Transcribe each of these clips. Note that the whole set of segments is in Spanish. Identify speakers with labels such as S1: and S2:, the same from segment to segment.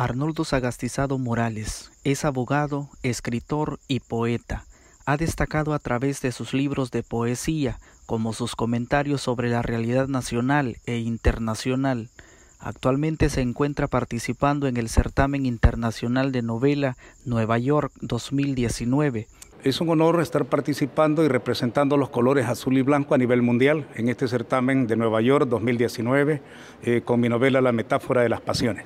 S1: Arnoldo Sagastizado Morales es abogado, escritor y poeta. Ha destacado a través de sus libros de poesía, como sus comentarios sobre la realidad nacional e internacional. Actualmente se encuentra participando en el Certamen Internacional de Novela Nueva York 2019.
S2: Es un honor estar participando y representando los colores azul y blanco a nivel mundial en este certamen de Nueva York 2019 eh, con mi novela La Metáfora de las Pasiones.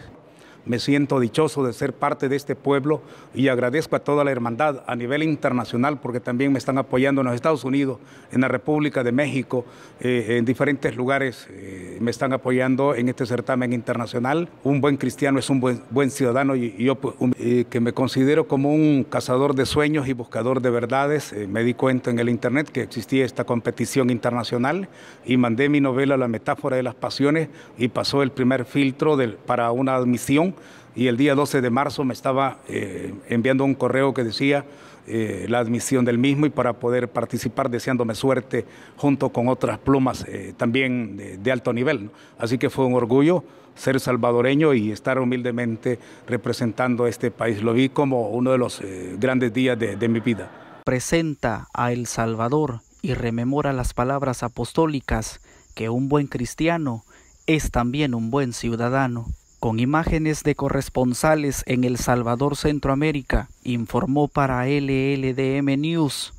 S2: Me siento dichoso de ser parte de este pueblo y agradezco a toda la hermandad a nivel internacional porque también me están apoyando en los Estados Unidos, en la República de México, eh, en diferentes lugares eh, me están apoyando en este certamen internacional. Un buen cristiano es un buen, ciudadano y, yo pues, eh, que me considero como un cazador de sueños y buscador de verdades. me di cuenta en el Internet que existía esta competición internacional y mandé mi novela La metáfora de las pasiones y pasó el primer filtro para una admisión y el día 12 de marzo me estaba eh, enviando un correo que decía eh, la admisión del mismo y para poder participar deseándome suerte junto con otras plumas eh, también de, alto nivel. Así que fue un orgullo ser salvadoreño y estar humildemente representando a este país. Lo vi como uno de los grandes días de mi vida.
S1: Presenta a El Salvador y rememora las palabras apostólicas que un buen cristiano es también un buen ciudadano con imágenes de corresponsales en El Salvador, Centroamérica, informó para LLDM News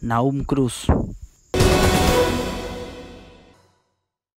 S1: Naum Cruz.